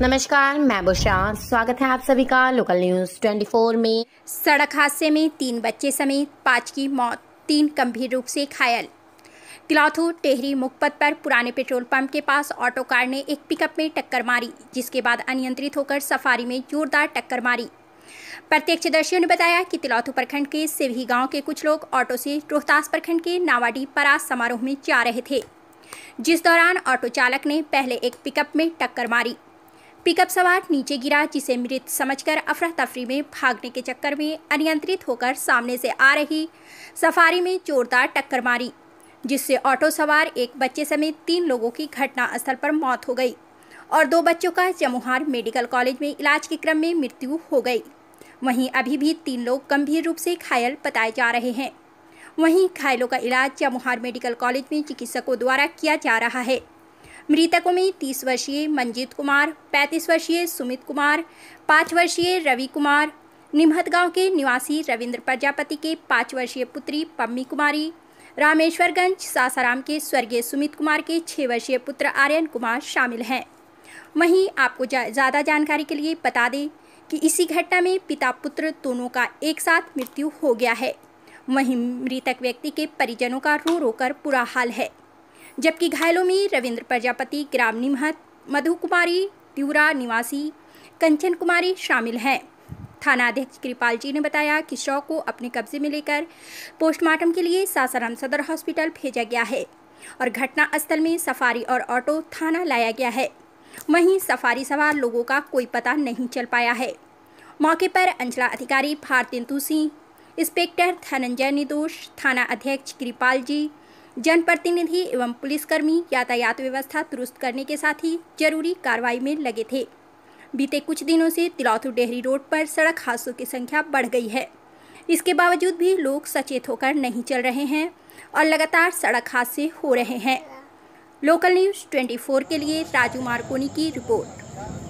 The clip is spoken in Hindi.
नमस्कार मैं बुशा स्वागत है आप सभी का लोकल न्यूज 24 में सड़क हादसे में तीन बच्चे समेत पांच की मौत तीन गंभीर रूप से घायल किलाथू टेहरी मुखपत पर पुराने पेट्रोल पंप के पास ऑटो कार ने एक पिकअप में टक्कर मारी जिसके बाद अनियंत्रित होकर सफारी में जोरदार टक्कर मारी प्रत्यक्षदर्शियों ने बताया कि तिलौथू प्रखंड के सिवही गांव के कुछ लोग ऑटो से रोहतास प्रखंड के नावाडी परास समारोह में जा रहे थे जिस दौरान ऑटो चालक ने पहले एक पिकअप में टक्कर मारी पिकअप सवार नीचे गिरा जिसे मृत समझकर अफरा तफरी में भागने के चक्कर में अनियंत्रित होकर सामने से आ रही सफारी में जोरदार टक्कर मारी जिससे ऑटो सवार एक बच्चे समेत तीन लोगों की घटनास्थल पर मौत हो गई और दो बच्चों का जमुहार मेडिकल कॉलेज में इलाज के क्रम में मृत्यु हो गई वहीं अभी भी तीन लोग गंभीर रूप से घायल बताए जा रहे हैं वहीं घायलों का इलाज जमुहार मेडिकल कॉलेज में चिकित्सकों द्वारा किया जा रहा है मृतकों में तीस वर्षीय मंजीत कुमार पैंतीस वर्षीय सुमित कुमार पाँच वर्षीय रवि कुमार निमहत गांव के निवासी रविंद्र प्रजापति के पाँच वर्षीय पुत्री पम्मी कुमारी रामेश्वरगंज सासाराम के स्वर्गीय सुमित कुमार के छः वर्षीय पुत्र आर्यन कुमार शामिल हैं वहीं आपको ज़्यादा जा, जानकारी के लिए बता दें कि इसी घटना में पिता पुत्र दोनों का एक साथ मृत्यु हो गया है वहीं मृतक व्यक्ति के परिजनों का रो रोकर बुरा हाल है जबकि घायलों में रविंद्र प्रजापति ग्राम निमहत मधु कुमारी त्यूरा निवासी कंचन कुमारी शामिल हैं थाना अध्यक्ष कृपाल जी ने बताया कि शव को अपने कब्जे में लेकर पोस्टमार्टम के लिए सासाराम सदर हॉस्पिटल भेजा गया है और घटना स्थल में सफारी और ऑटो थाना लाया गया है वहीं सफारी सवार लोगों का कोई पता नहीं चल पाया है मौके पर अंचला अधिकारी भारतेंदु सिंह इंस्पेक्टर धनंजय निर्दोष थाना अध्यक्ष कृपाल जी जनप्रतिनिधि एवं पुलिसकर्मी यातायात व्यवस्था दुरुस्त करने के साथ ही जरूरी कार्रवाई में लगे थे बीते कुछ दिनों से तिलौथु डेहरी रोड पर सड़क हादसों की संख्या बढ़ गई है इसके बावजूद भी लोग सचेत होकर नहीं चल रहे हैं और लगातार सड़क हादसे हो रहे हैं लोकल न्यूज़ 24 के लिए राजू मार्कोनी की रिपोर्ट